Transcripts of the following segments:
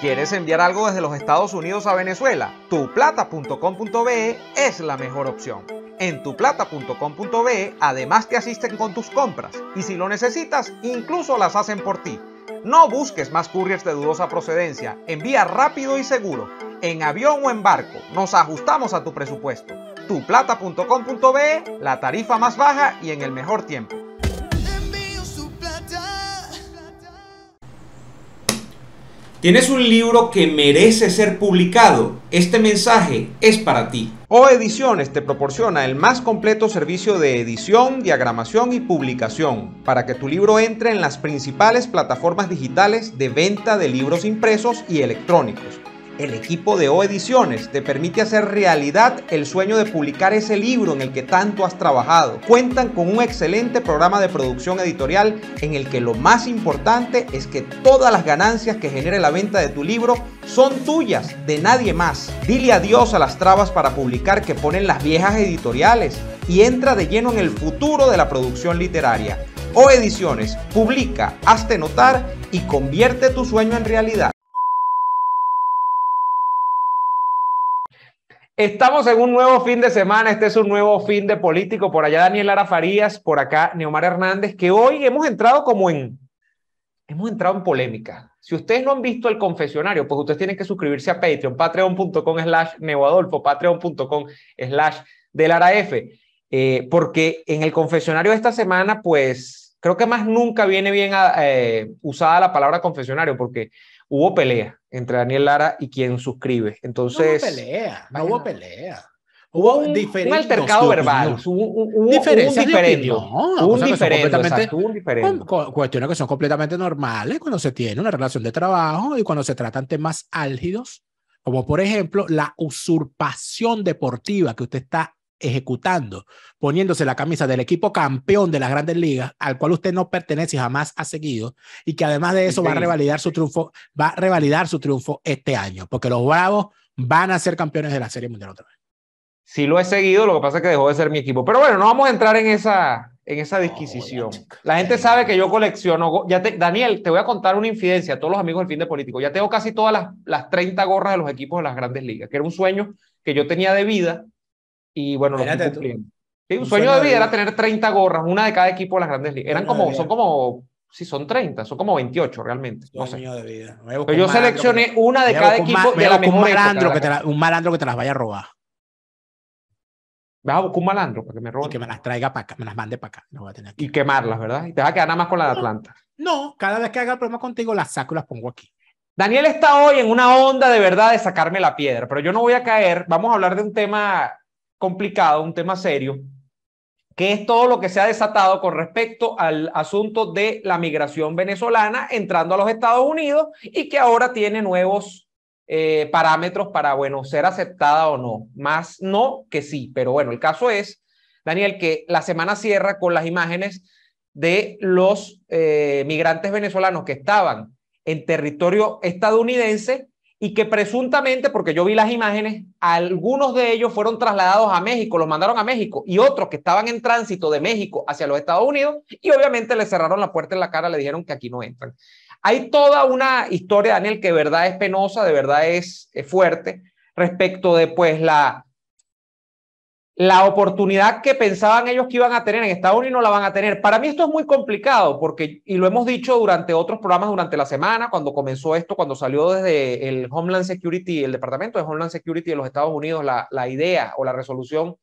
¿Quieres enviar algo desde los Estados Unidos a Venezuela? Tuplata.com.be es la mejor opción. En tuplata.com.be además te asisten con tus compras y si lo necesitas, incluso las hacen por ti. No busques más couriers de dudosa procedencia, envía rápido y seguro en avión o en barco. Nos ajustamos a tu presupuesto. Tuplata.com.be, la tarifa más baja y en el mejor tiempo. ¿Tienes un libro que merece ser publicado? Este mensaje es para ti. O Ediciones te proporciona el más completo servicio de edición, diagramación y publicación para que tu libro entre en las principales plataformas digitales de venta de libros impresos y electrónicos el equipo de O Ediciones te permite hacer realidad el sueño de publicar ese libro en el que tanto has trabajado. Cuentan con un excelente programa de producción editorial en el que lo más importante es que todas las ganancias que genere la venta de tu libro son tuyas, de nadie más. Dile adiós a las trabas para publicar que ponen las viejas editoriales y entra de lleno en el futuro de la producción literaria. O Ediciones, publica, hazte notar y convierte tu sueño en realidad. Estamos en un nuevo fin de semana, este es un nuevo fin de político, por allá Daniel Arafarías, por acá Neomar Hernández, que hoy hemos entrado como en, hemos entrado en polémica. Si ustedes no han visto el confesionario, pues ustedes tienen que suscribirse a Patreon, patreon.com slash neoadolfo, patreon.com slash del F, eh, porque en el confesionario de esta semana, pues creo que más nunca viene bien eh, usada la palabra confesionario, porque hubo pelea entre Daniel Lara y quien suscribe. Entonces. No hubo pelea, no hubo pelea. Hubo un, altercado verbal, un diferente. un Cuestiones que son completamente normales cuando se tiene una relación de trabajo y cuando se tratan temas álgidos, como por ejemplo la usurpación deportiva que usted está ejecutando, poniéndose la camisa del equipo campeón de las grandes ligas, al cual usted no pertenece y jamás ha seguido, y que además de eso va a revalidar su triunfo, va a revalidar su triunfo este año, porque los Bravos van a ser campeones de la Serie Mundial otra vez. Si lo he seguido, lo que pasa es que dejó de ser mi equipo. Pero bueno, no vamos a entrar en esa, en esa disquisición. la gente sabe que yo colecciono. Ya te, Daniel, te voy a contar una infidencia a todos los amigos del fin de político. Ya tengo casi todas las, las 30 gorras de los equipos de las grandes ligas, que era un sueño que yo tenía de vida y bueno, un, sueño, de vida era tener 30 gorras, una de cada equipo de las grandes ligas. Eran como, son como, si son 30, son como 28 realmente. Sueño de vida. yo seleccioné una de cada equipo de la un malandro, que te las vaya a robar. Vas a buscar un malandro para que me robe. que me las traiga para acá, me las mande para acá. Y quemarlas, ¿verdad? Y te vas a quedar nada más con la de Atlanta. No, cada vez que haga el problema contigo, las saco y las pongo aquí. Daniel está hoy en una onda de verdad de sacarme la piedra, pero yo no voy a caer. Vamos a hablar de un tema complicado, un tema serio, que es todo lo que se ha desatado con respecto al asunto de la migración venezolana entrando a los Estados Unidos y que ahora tiene nuevos eh, parámetros para, bueno, ser aceptada o no. Más no que sí, pero bueno, el caso es, Daniel, que la semana cierra con las imágenes de los eh, migrantes venezolanos que estaban en territorio estadounidense y que presuntamente, porque yo vi las imágenes, algunos de ellos fueron trasladados a México, los mandaron a México, y otros que estaban en tránsito de México hacia los Estados Unidos, y obviamente le cerraron la puerta en la cara, le dijeron que aquí no entran. Hay toda una historia, Daniel, que de verdad es penosa, de verdad es, fuerte, respecto de pues la, la oportunidad que pensaban ellos que iban a tener en Estados Unidos no la van a tener. Para mí esto es muy complicado porque, y lo hemos dicho durante otros programas durante la semana, cuando comenzó esto, cuando salió desde el Homeland Security, el Departamento de Homeland Security de los Estados Unidos, la, idea o la resolución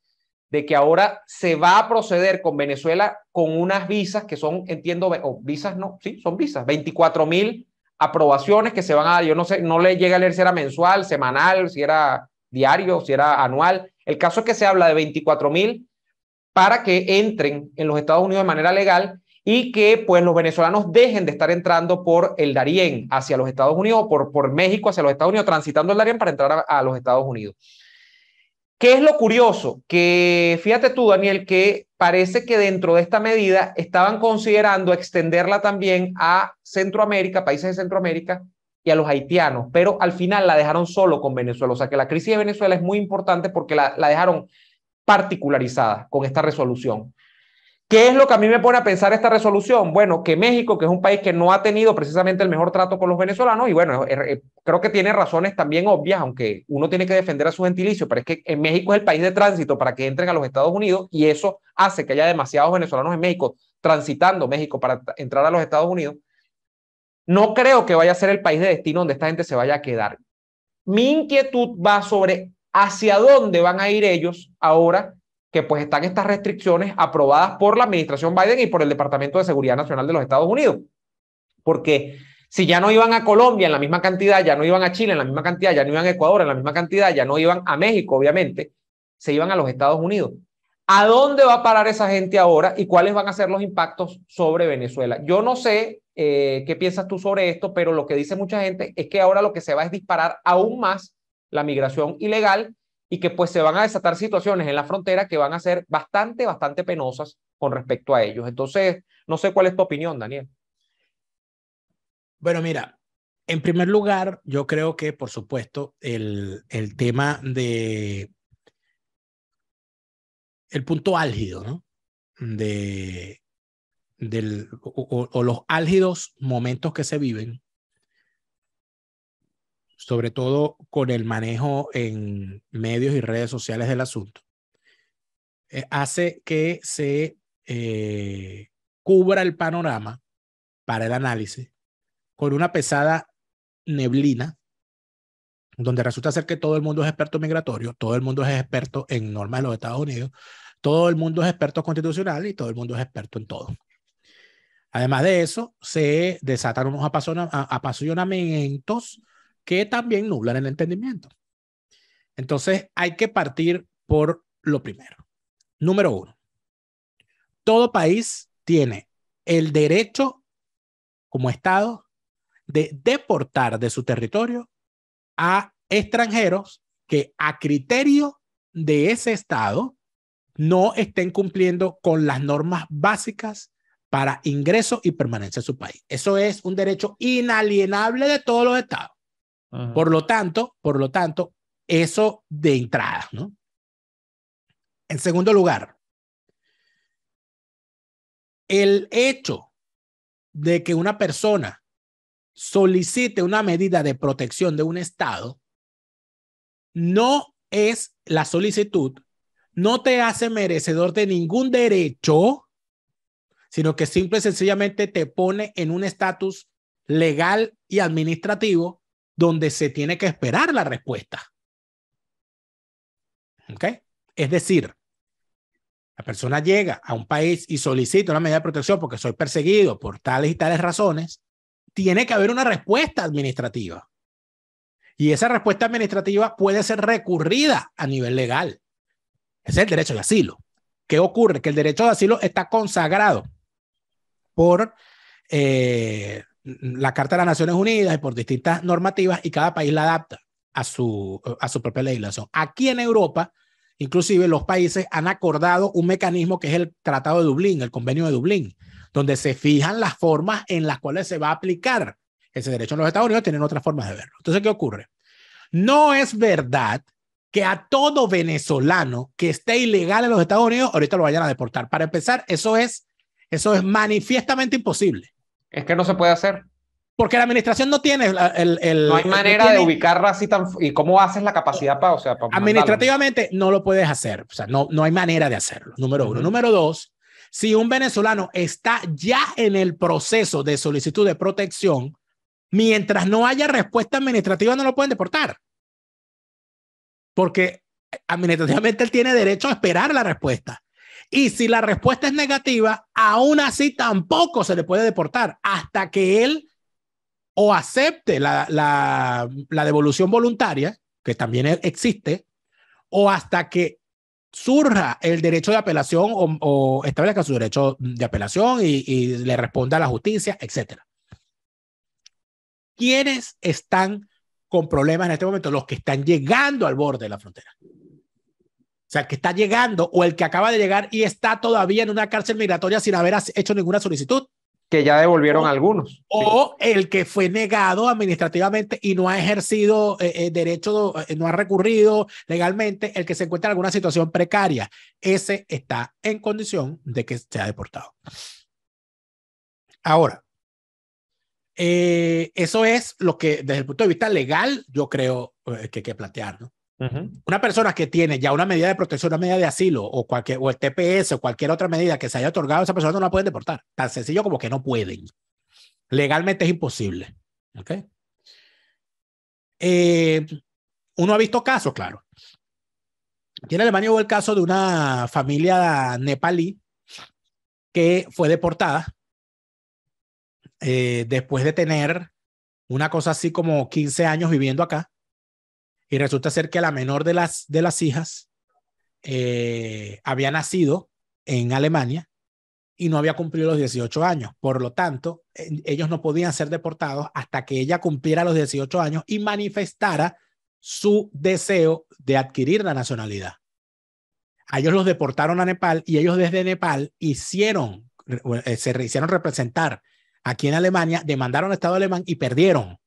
de que ahora se va a proceder con Venezuela con unas visas que son, entiendo, o visas no, sí, son visas, 24 mil aprobaciones que se van a dar, yo no sé, no le llega a leer si era mensual, semanal, si era diario, si era anual el caso es que se habla de 24 mil para que entren en los Estados Unidos de manera legal y que pues los venezolanos dejen de estar entrando por el Darién hacia los Estados Unidos o por, por México hacia los Estados Unidos, transitando el Darién para entrar a, a los Estados Unidos. ¿Qué es lo curioso? Que fíjate tú, Daniel, que parece que dentro de esta medida estaban considerando extenderla también a Centroamérica, países de Centroamérica, y a los haitianos, pero al final la dejaron solo con Venezuela. O sea que la crisis de Venezuela es muy importante porque la, dejaron particularizada con esta resolución. ¿Qué es lo que a mí me pone a pensar esta resolución? Bueno, que México, que es un país que no ha tenido precisamente el mejor trato con los venezolanos, y bueno, creo que tiene razones también obvias, aunque uno tiene que defender a su gentilicio, pero es que en México es el país de tránsito para que entren a los Estados Unidos y eso hace que haya demasiados venezolanos en México transitando México para entrar a los Estados Unidos. No creo que vaya a ser el país de destino donde esta gente se vaya a quedar. Mi inquietud va sobre hacia dónde van a ir ellos ahora que pues están estas restricciones aprobadas por la administración Biden y por el Departamento de Seguridad Nacional de los Estados Unidos. Porque si ya no iban a Colombia en la misma cantidad, ya no iban a Chile en la misma cantidad, ya no iban a Ecuador en la misma cantidad, ya no iban a México, obviamente, se iban a los Estados Unidos. ¿A dónde va a parar esa gente ahora y cuáles van a ser los impactos sobre Venezuela? Yo no sé eh, qué piensas tú sobre esto, pero lo que dice mucha gente es que ahora lo que se va es disparar aún más la migración ilegal y que pues se van a desatar situaciones en la frontera que van a ser bastante, bastante penosas con respecto a ellos. Entonces, no sé cuál es tu opinión, Daniel. Bueno, mira, en primer lugar, yo creo que, por supuesto, el, el tema de... El punto álgido, ¿no? De, del, o, los álgidos momentos que se viven, sobre todo con el manejo en medios y redes sociales del asunto, eh, hace que se eh, cubra el panorama para el análisis con una pesada neblina, donde resulta ser que todo el mundo es experto migratorio, todo el mundo es experto en normas de los Estados Unidos, todo el mundo es experto constitucional y todo el mundo es experto en todo. Además de eso, se desatan unos apasionamientos que también nublan el entendimiento. Entonces, hay que partir por lo primero. Número uno, todo país tiene el derecho como Estado de deportar de su territorio a extranjeros que a criterio de ese Estado no estén cumpliendo con las normas básicas para ingreso y permanencia en su país. Eso es un derecho inalienable de todos los estados. Por lo tanto, por lo tanto, eso de entrada, ¿no? En segundo lugar, el hecho de que una persona solicite una medida de protección de un estado no es la solicitud, no te hace merecedor de ningún derecho sino que simple y sencillamente te pone en un estatus legal y administrativo donde se tiene que esperar la respuesta. ¿Ok? Es decir, la persona llega a un país y solicita una medida de protección porque soy perseguido por tales y tales razones, tiene que haber una respuesta administrativa. Y esa respuesta administrativa puede ser recurrida a nivel legal. Es el derecho de asilo. ¿Qué ocurre? Que el derecho de asilo está consagrado por eh, la Carta de las Naciones Unidas y por distintas normativas y cada país la adapta a su, a su propia legislación. Aquí en Europa, inclusive los países han acordado un mecanismo que es el Tratado de Dublín, el Convenio de Dublín, donde se fijan las formas en las cuales se va a aplicar ese derecho en los Estados Unidos, tienen otras formas de verlo. Entonces, ¿qué ocurre? No es verdad que a todo venezolano que esté ilegal en los Estados Unidos, ahorita lo vayan a deportar. Para empezar, eso es eso es manifiestamente imposible. Es que no se puede hacer. Porque la administración no tiene el... no hay manera de ubicarla así tan... ¿Y cómo haces la capacidad para... O administrativamente no lo puedes hacer. O sea, no, no hay manera de hacerlo. Número uno. Número dos, si un venezolano está ya en el proceso de solicitud de protección, mientras no haya respuesta administrativa, no lo pueden deportar. Porque administrativamente él tiene derecho a esperar la respuesta. Y si la respuesta es negativa, aún así tampoco se le puede deportar hasta que él o acepte la, devolución voluntaria, que también e-, existe, o hasta que surja el derecho de apelación o, establezca su derecho de apelación y, le responda a la justicia, etc. ¿Quiénes están con problemas en este momento? Los que están llegando al borde de la frontera. O sea, el que está llegando o el que acaba de llegar y está todavía en una cárcel migratoria sin haber hecho ninguna solicitud. Que ya devolvieron algunos. O el que fue negado administrativamente y no ha ejercido eh, eh, derecho, eh, no ha recurrido legalmente, el que se encuentra en alguna situación precaria. Ese está en condición de que sea deportado. Ahora, eso es lo que desde el punto de vista legal yo creo que hay que plantear, ¿no? Una persona que tiene ya una medida de protección, una medida de asilo o, cualquier, o el TPS o cualquier otra medida que se haya otorgado, esa persona no la pueden deportar. Tan sencillo como que no pueden. Legalmente es imposible. ¿okay? Eh, uno ha visto casos, claro. Y en Alemania hubo el caso de una familia nepalí que fue deportada eh, después de tener una cosa así como 15 años viviendo acá y resulta ser que la menor de las, de las hijas eh, había nacido en Alemania y no había cumplido los 18 años. Por lo tanto, eh, ellos no podían ser deportados hasta que ella cumpliera los 18 años y manifestara su deseo de adquirir la nacionalidad. A ellos los deportaron a Nepal y ellos desde Nepal hicieron, eh, se hicieron representar aquí en Alemania, demandaron al Estado alemán y perdieron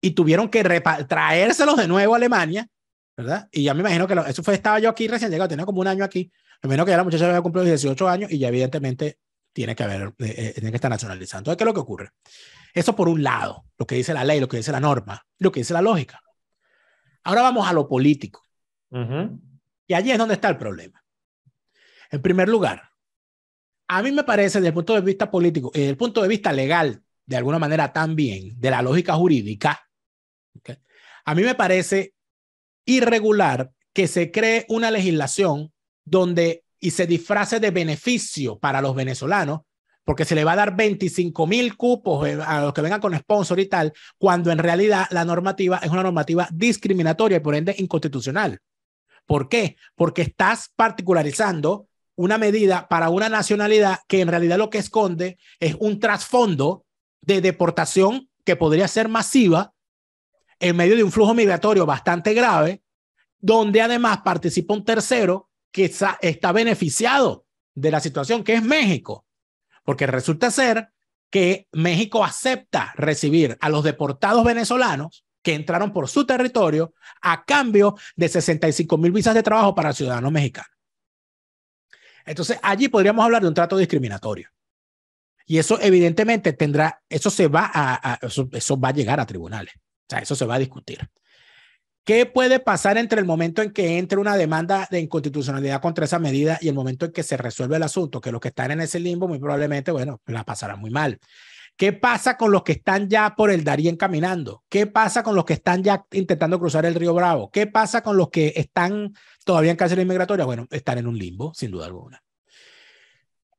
y tuvieron que traérselos de nuevo a Alemania, ¿verdad? Y ya me imagino que eso fue, estaba yo aquí recién llegado, tenía como un año aquí, me menos que ya la muchacha había cumplido 18 años y ya evidentemente tiene que haber, eh, eh, tiene que estar nacionalizando. Entonces, ¿qué es lo que ocurre? Eso por un lado, lo que dice la ley, lo que dice la norma, lo que dice la lógica. Ahora vamos a lo político. Y allí es donde está el problema. En primer lugar, a mí me parece desde el punto de vista político y eh, desde el punto de vista legal, de alguna manera también, de la lógica jurídica, a mí me parece irregular que se cree una legislación donde y se disfrace de beneficio para los venezolanos, porque se le va a dar 25 mil cupos eh, a los que vengan con sponsor y tal, cuando en realidad la normativa es una normativa discriminatoria y por ende inconstitucional. ¿Por qué? Porque estás particularizando una medida para una nacionalidad que en realidad lo que esconde es un trasfondo de deportación que podría ser masiva en medio de un flujo migratorio bastante grave, donde además participa un tercero que está beneficiado de la situación, que es México, porque resulta ser que México acepta recibir a los deportados venezolanos que entraron por su territorio a cambio de 65 mil visas de trabajo para ciudadanos mexicanos. Entonces, allí podríamos hablar de un trato discriminatorio. Y eso evidentemente tendrá, eso se va a, eso va a llegar a tribunales. O sea, eso se va a discutir. ¿Qué puede pasar entre el momento en que entre una demanda de inconstitucionalidad contra esa medida y el momento en que se resuelve el asunto? Que los que están en ese limbo muy probablemente, bueno, la pasarán muy mal. ¿Qué pasa con los que están ya por el Darién caminando? ¿Qué pasa con los que están ya intentando cruzar el río Bravo? ¿Qué pasa con los que están todavía en cárcel inmigratoria? Bueno, están en un limbo, sin duda alguna.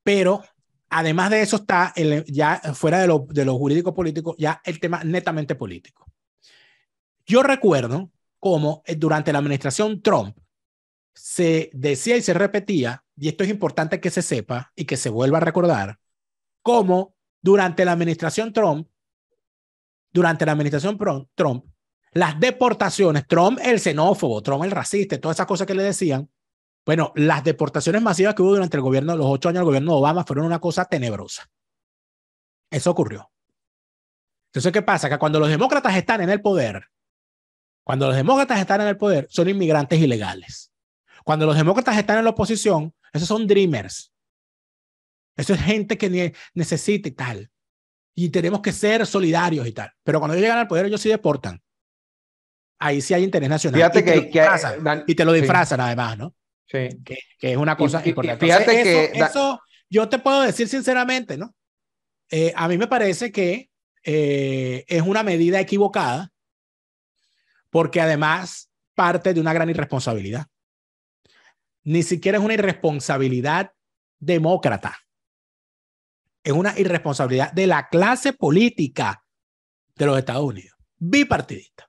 Pero además de eso está ya fuera de lo, de lo jurídico político, ya el tema netamente político. Yo recuerdo cómo eh, durante la administración Trump se decía y se repetía, y esto es importante que se sepa y que se vuelva a recordar, cómo durante la administración Trump, durante la administración Trump, las deportaciones, Trump el xenófobo, Trump el racista, todas esas cosas que le decían, bueno, las deportaciones masivas que hubo durante el gobierno, los ocho años del gobierno de Obama fueron una cosa tenebrosa. Eso ocurrió. Entonces, ¿qué pasa? Que cuando los demócratas están en el poder, cuando los demócratas están en el poder, son inmigrantes ilegales. Cuando los demócratas están en la oposición, esos son dreamers. Eso es gente que necesita y tal. Y tenemos que ser solidarios y tal. Pero cuando ellos llegan al poder, ellos sí deportan. Ahí sí hay interés nacional. Fíjate y, que, te eh, te lo disfrazan además, ¿no? Sí. Que, es una cosa importante. fíjate que, eso, yo te puedo decir sinceramente, ¿no? Eh, a mí me parece que eh, es una medida equivocada porque además parte de una gran irresponsabilidad. Ni siquiera es una irresponsabilidad demócrata. Es una irresponsabilidad de la clase política de los Estados Unidos, bipartidista.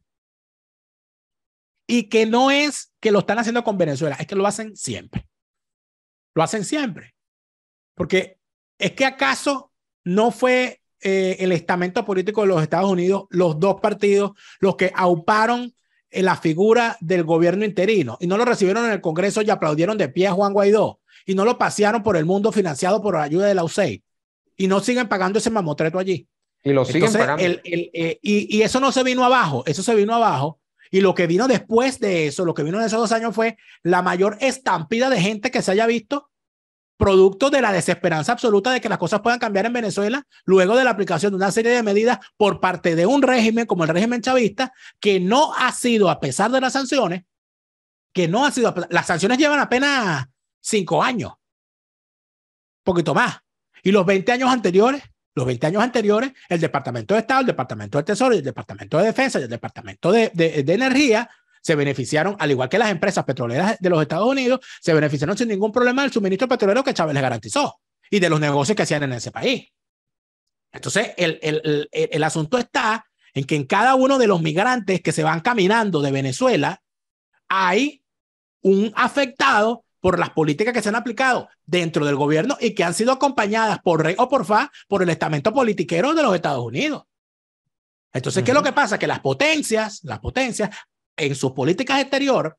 Y que no es que lo están haciendo con Venezuela, es que lo hacen siempre. Lo hacen siempre. Porque es que acaso no fue eh, el estamento político de los Estados Unidos, los dos partidos, los que auparon eh, la figura del gobierno interino y no lo recibieron en el Congreso y aplaudieron de pie a Juan Guaidó y no lo pasearon por el mundo financiado por la ayuda de la USAID y no siguen pagando ese mamotreto allí. Y eh, y, y, eso no se vino abajo, eso se vino abajo. Y lo que vino después de eso, lo que vino en esos dos años fue la mayor estampida de gente que se haya visto producto de la desesperanza absoluta de que las cosas puedan cambiar en Venezuela luego de la aplicación de una serie de medidas por parte de un régimen como el régimen chavista, que no ha sido, a pesar de las sanciones, que no ha sido, las sanciones llevan apenas cinco años, poquito más. Y los 20 años anteriores, los 20 años anteriores, el Departamento de Estado, el Departamento del Tesoro, el Departamento de Defensa, el Departamento de, de Energía se beneficiaron, al igual que las empresas petroleras de los Estados Unidos, se beneficiaron sin ningún problema del suministro petrolero que Chávez les garantizó y de los negocios que hacían en ese país. Entonces, el, asunto está en que en cada uno de los migrantes que se van caminando de Venezuela hay un afectado por las políticas que se han aplicado dentro del gobierno y que han sido acompañadas por rey o por fa por el estamento politiquero de los Estados Unidos. Entonces, ¿qué es lo que pasa? Que las potencias, las potencias en sus políticas exterior,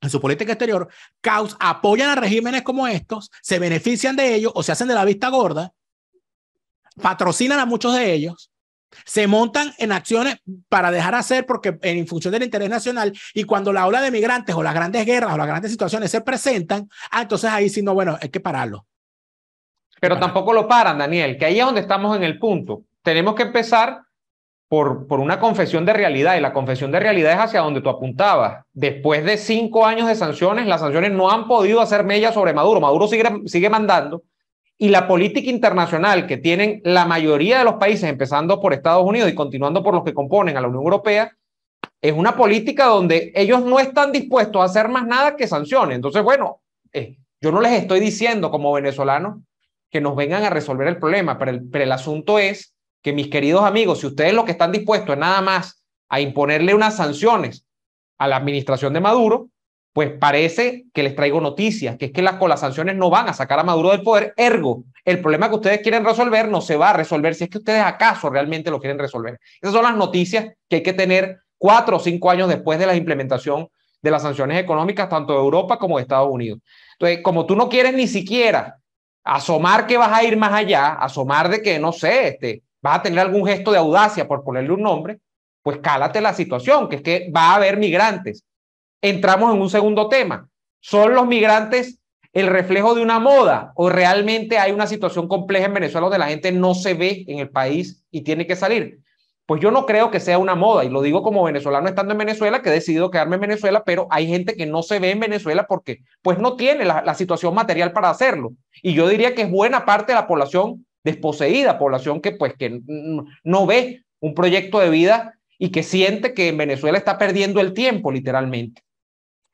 en su política exterior, caos apoyan a regímenes como estos, se benefician de ellos o se hacen de la vista gorda, patrocinan a muchos de ellos, se montan en acciones para dejar hacer porque en función del interés nacional y cuando la ola de migrantes o las grandes guerras o las grandes situaciones se presentan, ah, entonces ahí sí no, bueno, hay que pararlo. Pero tampoco lo paran, Daniel, que ahí es donde estamos en el punto. Tenemos que empezar por, una confesión de realidad, y la confesión de realidad es hacia donde tú apuntabas. Después de cinco años de sanciones, las sanciones no han podido hacer mella sobre Maduro. Maduro sigue, sigue mandando, y la política internacional que tienen la mayoría de los países, empezando por Estados Unidos y continuando por los que componen a la Unión Europea, es una política donde ellos no están dispuestos a hacer más nada que sanciones. Entonces, bueno, eh, yo no les estoy diciendo como venezolano que nos vengan a resolver el problema, pero pero el asunto es que mis queridos amigos, si ustedes lo que están dispuestos es nada más a imponerle unas sanciones a la administración de Maduro, pues parece que les traigo noticias, que es que las, con las sanciones no van a sacar a Maduro del poder, ergo, el problema que ustedes quieren resolver no se va a resolver si es que ustedes acaso realmente lo quieren resolver. Esas son las noticias que hay que tener cuatro o cinco años después de la implementación de las sanciones económicas, tanto de Europa como de Estados Unidos. Entonces, como tú no quieres ni siquiera asomar que vas a ir más allá, asomar de que, no sé, este, vas a tener algún gesto de audacia, por ponerle un nombre, pues cálate la situación, que es que va a haber migrantes. Entramos en un segundo tema. ¿Son los migrantes el reflejo de una moda o realmente hay una situación compleja en Venezuela donde la gente no se ve en el país y tiene que salir? Pues yo no creo que sea una moda, y lo digo como venezolano estando en Venezuela, que he decidido quedarme en Venezuela, pero hay gente que no se ve en Venezuela porque pues no tiene la, la situación material para hacerlo. Y yo diría que es buena parte de la población desposeída, población que pues que no ve un proyecto de vida y que siente que en Venezuela está perdiendo el tiempo literalmente.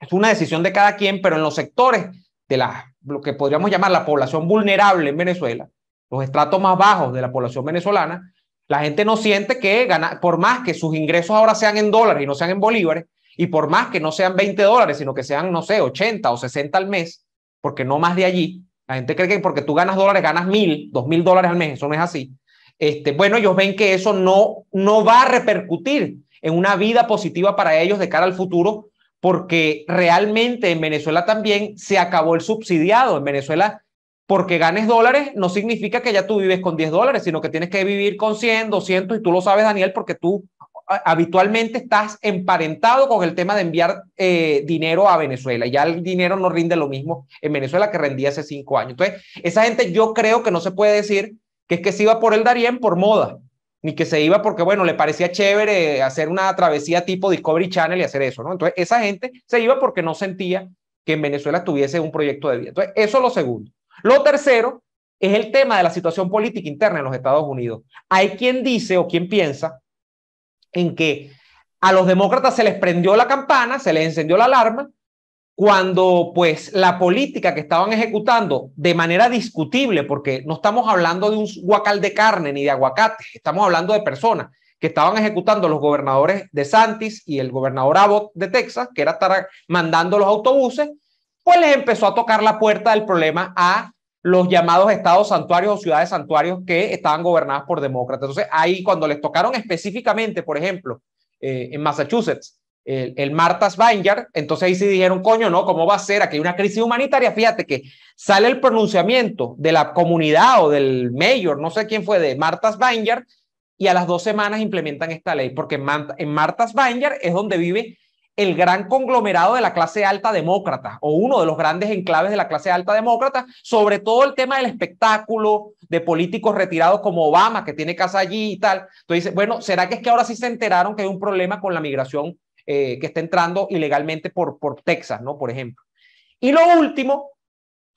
Es una decisión de cada quien, pero en los sectores de la, lo que podríamos llamar la población vulnerable en Venezuela, los estratos más bajos de la población venezolana, la gente no siente que gana, por más que sus ingresos ahora sean en dólares y no sean en bolívares, y por más que no sean 20 dólares, sino que sean, no sé, 80 o 60 al mes, porque no más de allí, la gente cree que porque tú ganas dólares, ganas mil, dos mil dólares al mes. Eso no es así. Este, bueno, ellos ven que eso no, no va a repercutir en una vida positiva para ellos de cara al futuro, porque realmente en Venezuela también se acabó el subsidiado. En Venezuela, porque ganes dólares no significa que ya tú vives con diez dólares, sino que tienes que vivir con 100, 200, y tú lo sabes, Daniel, porque tú habitualmente estás emparentado con el tema de enviar eh, dinero a Venezuela. Ya el dinero no rinde lo mismo en Venezuela que rendía hace cinco años. Entonces, esa gente yo creo que no se puede decir que es que se iba por el Darién por moda, ni que se iba porque, bueno, le parecía chévere hacer una travesía tipo Discovery Channel y hacer eso, ¿no? Entonces, esa gente se iba porque no sentía que en Venezuela tuviese un proyecto de vida. Entonces, eso es lo segundo. Lo tercero es el tema de la situación política interna en los Estados Unidos. Hay quien dice o quien piensa en que a los demócratas se les prendió la campana, se les encendió la alarma, cuando pues la política que estaban ejecutando de manera discutible, porque no estamos hablando de un guacal de carne ni de aguacate, estamos hablando de personas que estaban ejecutando los gobernadores de Santis y el gobernador Abbott de Texas, que era estar mandando los autobuses, pues les empezó a tocar la puerta del problema a los llamados estados santuarios o ciudades santuarios que estaban gobernadas por demócratas. Entonces, ahí cuando les tocaron específicamente, por ejemplo, eh, en Massachusetts, el, el, Martha's entonces ahí sí dijeron, coño, no, ¿cómo va a ser? Aquí hay una crisis humanitaria. Fíjate que sale el pronunciamiento de la comunidad o del mayor, no sé quién fue, de Martha's Vineyard, y a las dos semanas implementan esta ley, porque en Martha's Vineyard es donde vive el gran conglomerado de la clase alta demócrata o uno de los grandes enclaves de la clase alta demócrata, sobre todo el tema del espectáculo, de políticos retirados como Obama, que tiene casa allí y tal. Entonces, bueno, ¿será que es que ahora sí se enteraron que hay un problema con la migración eh, que está entrando ilegalmente por, por Texas, ¿no? Por ejemplo. Y lo último,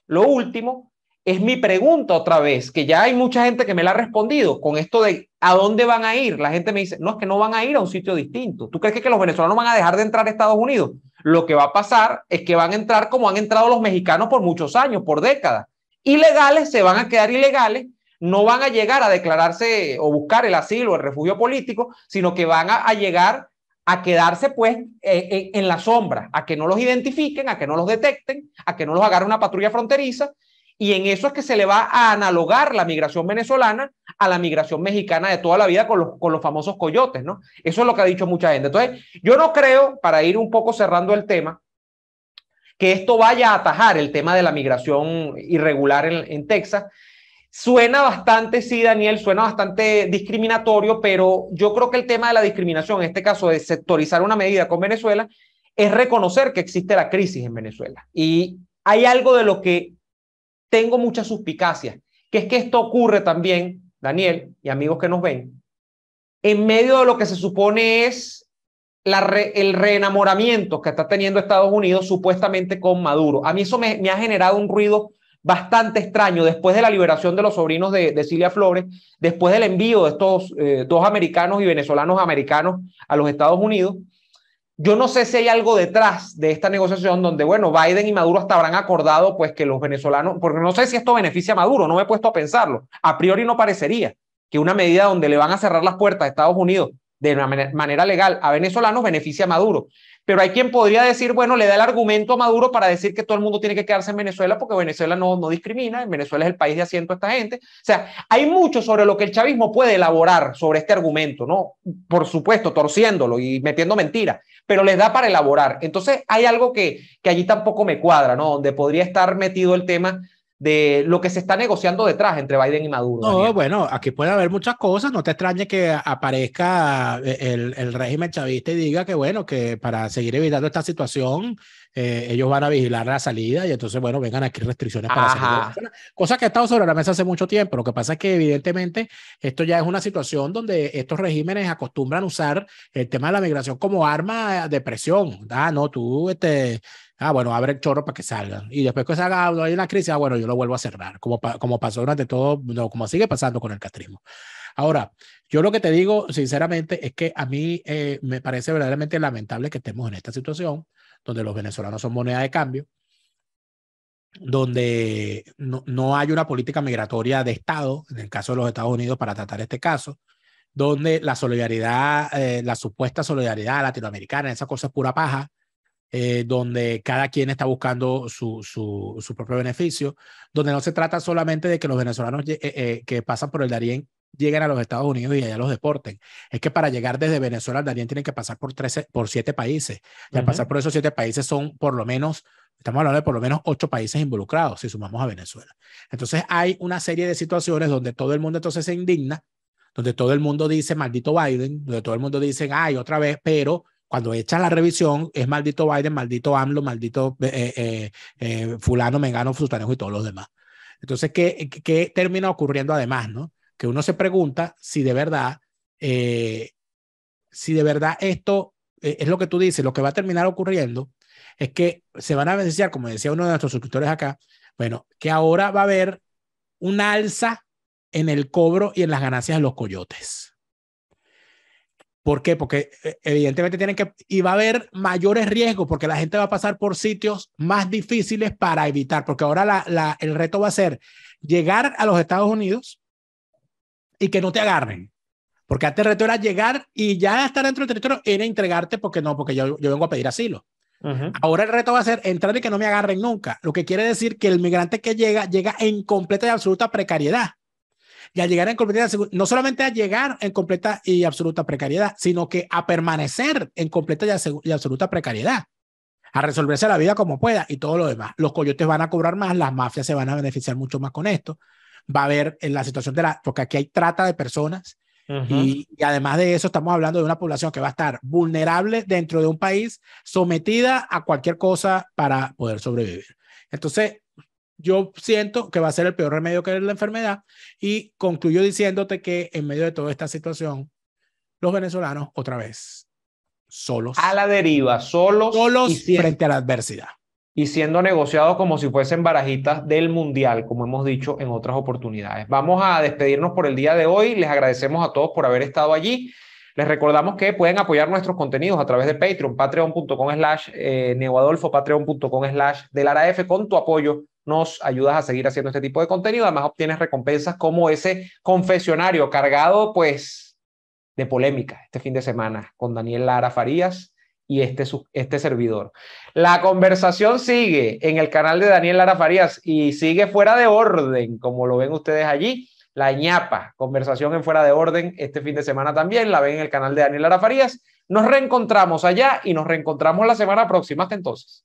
lo último es mi pregunta otra vez, que ya hay mucha gente que me la ha respondido con esto de a dónde van a ir. La gente me dice, no, es que no van a ir a un sitio distinto. ¿Tú crees que, los venezolanos van a dejar de entrar a Estados Unidos? Lo que va a pasar es que van a entrar como han entrado los mexicanos por muchos años, por décadas. Ilegales se van a quedar ilegales, no van a llegar a declararse o buscar el asilo, el refugio político, sino que van a, llegar a quedarse pues en, e, en la sombra, a que no los identifiquen, a que no los detecten, a que no los agarre una patrulla fronteriza y en eso es que se le va a analogar la migración venezolana a la migración mexicana de toda la vida con los, famosos coyotes, ¿no? Eso es lo que ha dicho mucha gente. Entonces, yo no creo, para ir un poco cerrando el tema, que esto vaya a atajar el tema de la migración irregular en, en Texas. Suena bastante, sí, Daniel, suena bastante discriminatorio, pero yo creo que el tema de la discriminación, en este caso de sectorizar una medida con Venezuela, es reconocer que existe la crisis en Venezuela. Y hay algo de lo que tengo muchas suspicacias, que es que esto ocurre también, Daniel y amigos que nos ven, en medio de lo que se supone es el reenamoramiento que está teniendo Estados Unidos supuestamente con Maduro. A mí eso me, ha generado un ruido bastante extraño después de la liberación de los sobrinos de, Cilia Flores, después del envío de estos eh, dos americanos y venezolanos americanos a los Estados Unidos. Yo no sé si hay algo detrás de esta negociación donde, bueno, Biden y Maduro hasta habrán acordado pues que los venezolanos, porque no sé si esto beneficia a Maduro, no me he puesto a pensarlo. A priori no parecería que una medida donde le van a cerrar las puertas a Estados Unidos de una manera legal a venezolanos beneficia a Maduro. Pero hay quien podría decir, bueno, le da el argumento a Maduro para decir que todo el mundo tiene que quedarse en Venezuela porque Venezuela no, no discrimina, en Venezuela es el país de asiento de esta gente. O sea, hay mucho sobre lo que el chavismo puede elaborar sobre este argumento, ¿no? Por supuesto, torciéndolo y metiendo mentiras pero les da para elaborar. Entonces hay algo que, que allí tampoco me cuadra, ¿no? Donde podría estar metido el tema de lo que se está negociando detrás entre Biden y Maduro. No, bueno, aquí puede haber muchas cosas, no te extrañe que aparezca eh, el, el régimen chavista y diga que bueno, que para seguir evitando esta situación, eh, ellos van a vigilar la salida y entonces bueno, vengan aquí restricciones para salir cosa que ha estado sobre la mesa hace mucho tiempo, lo que pasa es que evidentemente esto ya es una situación donde estos regímenes acostumbran usar el tema de la migración como arma de presión, ah, no, tú este Ah, bueno, abre el chorro para que salgan. Y después que salga, ah, hay una crisis, ah, bueno, yo lo vuelvo a cerrar, como, como pasó durante todo, no, como sigue pasando con el castrismo. Ahora, yo lo que te digo, sinceramente, es que a mí eh, me parece verdaderamente lamentable que estemos en esta situación, donde los venezolanos son moneda de cambio, donde no, hay una política migratoria de Estado, en el caso de los Estados Unidos, para tratar este caso, donde la solidaridad, eh, la supuesta solidaridad latinoamericana, esa cosa es pura paja, eh, donde cada quien está buscando su, su, su, propio beneficio, donde no se trata solamente de que los venezolanos eh, eh, que pasan por el Darién lleguen a los Estados Unidos y allá los deporten. Es que para llegar desde Venezuela al Darién tienen que pasar por, 13, por siete países. Y al pasar por esos siete países son por lo menos, estamos hablando de por lo menos ocho países involucrados si sumamos a Venezuela. Entonces hay una serie de situaciones donde todo el mundo entonces se indigna, donde todo el mundo dice, maldito Biden, donde todo el mundo dice, ay, otra vez, pero cuando echa la revisión, es maldito Biden, maldito AMLO, maldito eh, eh, eh, fulano, mengano, sustanejo y todos los demás. Entonces, ¿qué, ¿qué, termina ocurriendo además, no? Que uno se pregunta si de verdad, si de verdad esto es lo que tú dices, lo que va a terminar ocurriendo es que se van a beneficiar, como decía uno de nuestros suscriptores acá, bueno, que ahora va a haber un alza en el cobro y en las ganancias de los coyotes. ¿Por qué? Porque eh, evidentemente tienen que, y va a haber mayores riesgos porque la gente va a pasar por sitios más difíciles para evitar, porque ahora la, la, el reto va a ser llegar a los Estados Unidos y que no te agarren. Porque antes el reto era llegar y ya estar dentro del territorio era entregarte porque no, porque yo, yo vengo a pedir asilo. Ahora el reto va a ser entrar y que no me agarren nunca, lo que quiere decir que el migrante que llega llega en completa y absoluta precariedad y llegar en completa, no solamente a llegar en completa y absoluta precariedad, sino que a permanecer en completa y, absoluta precariedad, a resolverse la vida como pueda y todo lo demás. Los coyotes van a cobrar más, las mafias se van a beneficiar mucho más con esto. Va a haber en la situación de la, porque aquí hay trata de personas. y, además de eso, estamos hablando de una población que va a estar vulnerable dentro de un país, sometida a cualquier cosa para poder sobrevivir. Entonces, yo siento que va a ser el peor remedio que es la enfermedad y concluyo diciéndote que en medio de toda esta situación, los venezolanos otra vez, solos. A la deriva, solos. y frente a la adversidad. Y siendo negociados como si fuesen barajitas del mundial, como hemos dicho en otras oportunidades. Vamos a despedirnos por el día de hoy. Les agradecemos a todos por haber estado allí. Les recordamos que pueden apoyar nuestros contenidos a través de Patreon, patreon.com slash eh, neoadolfo, patreon.com slash con tu apoyo nos ayudas a seguir haciendo este tipo de contenido. Además, obtienes recompensas como ese confesionario cargado, pues, de polémica este fin de semana con Daniel Lara Farías y este, este servidor. La conversación sigue en el canal de Daniel Lara Farías y sigue fuera de orden, como lo ven ustedes allí. La ñapa, conversación en fuera de orden este fin de semana también, la ven en el canal de Daniel Lara Farías. Nos reencontramos allá y nos reencontramos la semana próxima. Hasta entonces.